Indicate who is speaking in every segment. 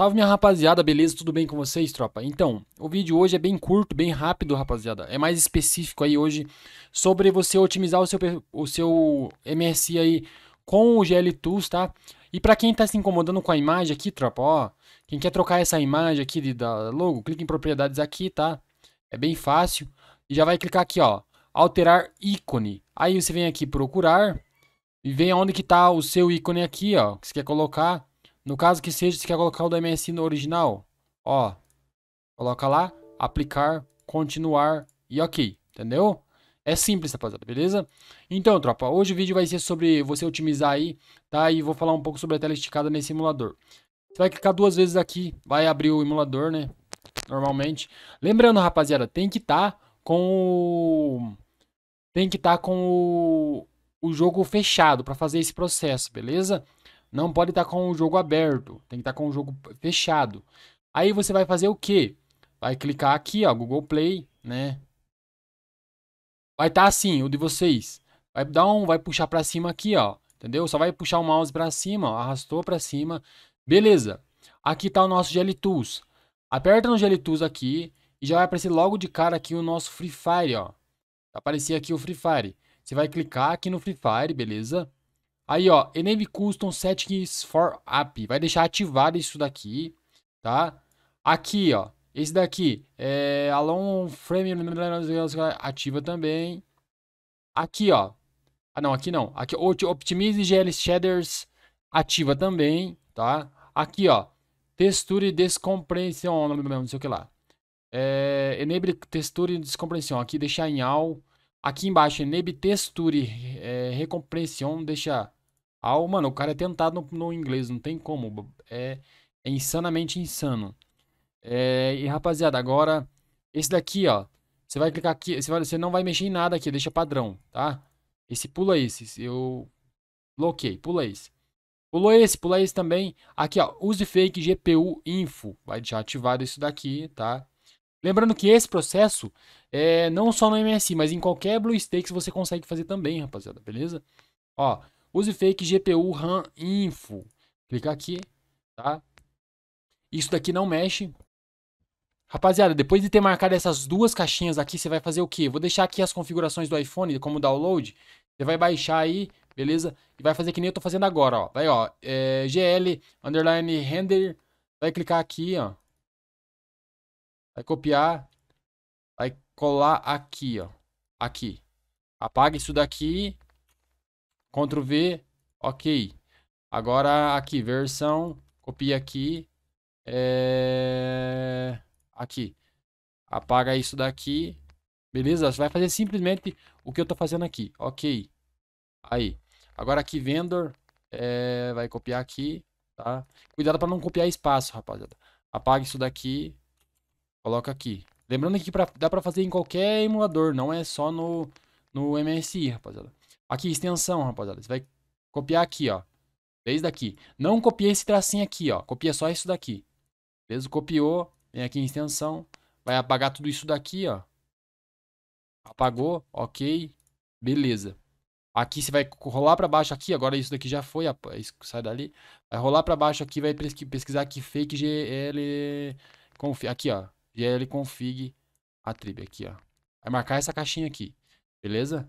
Speaker 1: Salve minha rapaziada, beleza? Tudo bem com vocês, tropa? Então, o vídeo hoje é bem curto, bem rápido, rapaziada. É mais específico aí hoje sobre você otimizar o seu, o seu MSI aí com o GL Tools, tá? E para quem tá se incomodando com a imagem aqui, tropa, ó, quem quer trocar essa imagem aqui de, da logo, clique em propriedades aqui, tá? É bem fácil. E já vai clicar aqui, ó, alterar ícone. Aí você vem aqui procurar e vem onde que tá o seu ícone aqui, ó, que você quer colocar. No caso que seja, você quer colocar o do MSI no original, ó, coloca lá, aplicar, continuar e ok, entendeu? É simples, rapaziada, beleza? Então, tropa, hoje o vídeo vai ser sobre você otimizar aí, tá? E vou falar um pouco sobre a tela esticada nesse emulador. Você vai clicar duas vezes aqui, vai abrir o emulador, né? Normalmente. Lembrando, rapaziada, tem que estar tá com o... Tem que estar tá com o, o jogo fechado para fazer esse processo, beleza? Não pode estar tá com o jogo aberto, tem que estar tá com o jogo fechado. Aí você vai fazer o quê? Vai clicar aqui, ó, Google Play, né? Vai estar tá assim, o de vocês. Vai dar um, vai puxar para cima aqui, ó, entendeu? Só vai puxar o mouse para cima, ó, arrastou para cima. Beleza. Aqui está o nosso GL Tools. Aperta no GL Tools aqui e já vai aparecer logo de cara aqui o nosso Free Fire, ó. Aparecia aqui o Free Fire. Você vai clicar aqui no Free Fire, beleza? Aí, ó, Enable Custom Settings for App. Vai deixar ativado isso daqui, tá? Aqui, ó, esse daqui é Frame ativa também. Aqui, ó. Ah, não, aqui não. Aqui Optimize GL Shaders ativa também, tá? Aqui, ó. Texture descompressão, não sei o que lá. É, enable texture descompressão. Aqui deixar em all. Aqui embaixo, enable texture é, recompressão, deixa ao, mano, o cara é tentado no, no inglês, não tem como. É, é insanamente insano. É, e rapaziada, agora, esse daqui, ó. Você vai clicar aqui, você, vai, você não vai mexer em nada aqui, deixa padrão, tá? Esse pula esse, eu bloqueei, pula esse. Pulou esse, pula esse também. Aqui, ó, use fake GPU info. Vai deixar ativado isso daqui, tá? Lembrando que esse processo é não só no MSI, mas em qualquer Stakes você consegue fazer também, rapaziada, beleza? Ó, Use fake GPU RAM info. Clica aqui, tá? Isso daqui não mexe. Rapaziada, depois de ter marcado essas duas caixinhas aqui, você vai fazer o quê? Vou deixar aqui as configurações do iPhone como download. Você vai baixar aí, beleza? E vai fazer que nem eu tô fazendo agora, ó. Vai, ó, é, GL, underline, render. Vai clicar aqui, ó. Vai copiar. Vai colar aqui, ó. Aqui. Apaga isso daqui. Ctrl V, ok. Agora aqui, versão, copia aqui. É... Aqui. Apaga isso daqui. Beleza? Você vai fazer simplesmente o que eu estou fazendo aqui. Ok. Aí. Agora aqui, vendor. É... Vai copiar aqui. Tá? Cuidado para não copiar espaço, rapaziada. Apaga isso daqui. Coloca aqui. Lembrando que pra, dá para fazer em qualquer emulador. Não é só no, no MSI, rapaziada. Aqui, extensão, rapaziada. Você vai copiar aqui, ó. Desde aqui. Não copia esse tracinho aqui, ó. Copia só isso daqui. Beleza? Copiou. Vem aqui em extensão. Vai apagar tudo isso daqui, ó. Apagou. Ok. Beleza. Aqui você vai rolar para baixo aqui. Agora isso daqui já foi. Sai dali. Vai rolar para baixo aqui. Vai pesquisar aqui. Fake GL config. Aqui, ó. GL config atrib. Aqui, ó. Vai marcar essa caixinha aqui. Beleza?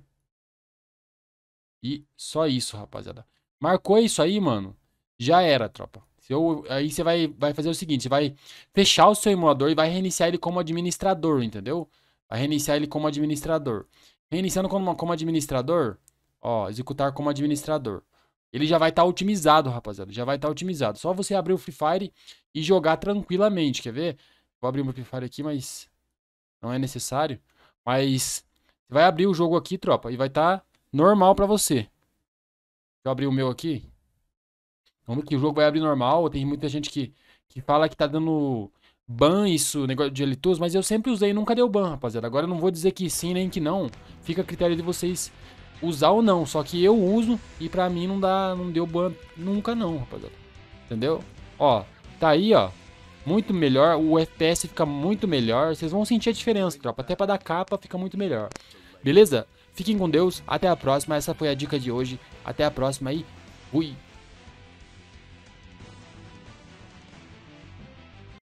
Speaker 1: E só isso, rapaziada. Marcou isso aí, mano? Já era, tropa. Eu, aí você vai, vai fazer o seguinte, vai fechar o seu emulador e vai reiniciar ele como administrador, entendeu? Vai reiniciar ele como administrador. Reiniciando como, como administrador, ó, executar como administrador. Ele já vai estar tá otimizado, rapaziada, já vai estar tá otimizado. Só você abrir o Free Fire e jogar tranquilamente, quer ver? Vou abrir o Free Fire aqui, mas não é necessário. Mas vai abrir o jogo aqui, tropa, e vai estar... Tá normal para você. Deixa eu abrir o meu aqui. Vamos então, que o jogo vai abrir normal. Tem muita gente que, que fala que tá dando ban isso, negócio de elitus, mas eu sempre usei, nunca deu ban, rapaziada. Agora eu não vou dizer que sim nem que não. Fica a critério de vocês usar ou não. Só que eu uso e pra mim não dá, não deu ban nunca não, rapaziada. Entendeu? Ó, tá aí, ó. Muito melhor, o FPS fica muito melhor. Vocês vão sentir a diferença, tropa. Até pra dar capa fica muito melhor. Beleza? Fiquem com Deus, até a próxima. Essa foi a dica de hoje. Até a próxima e fui!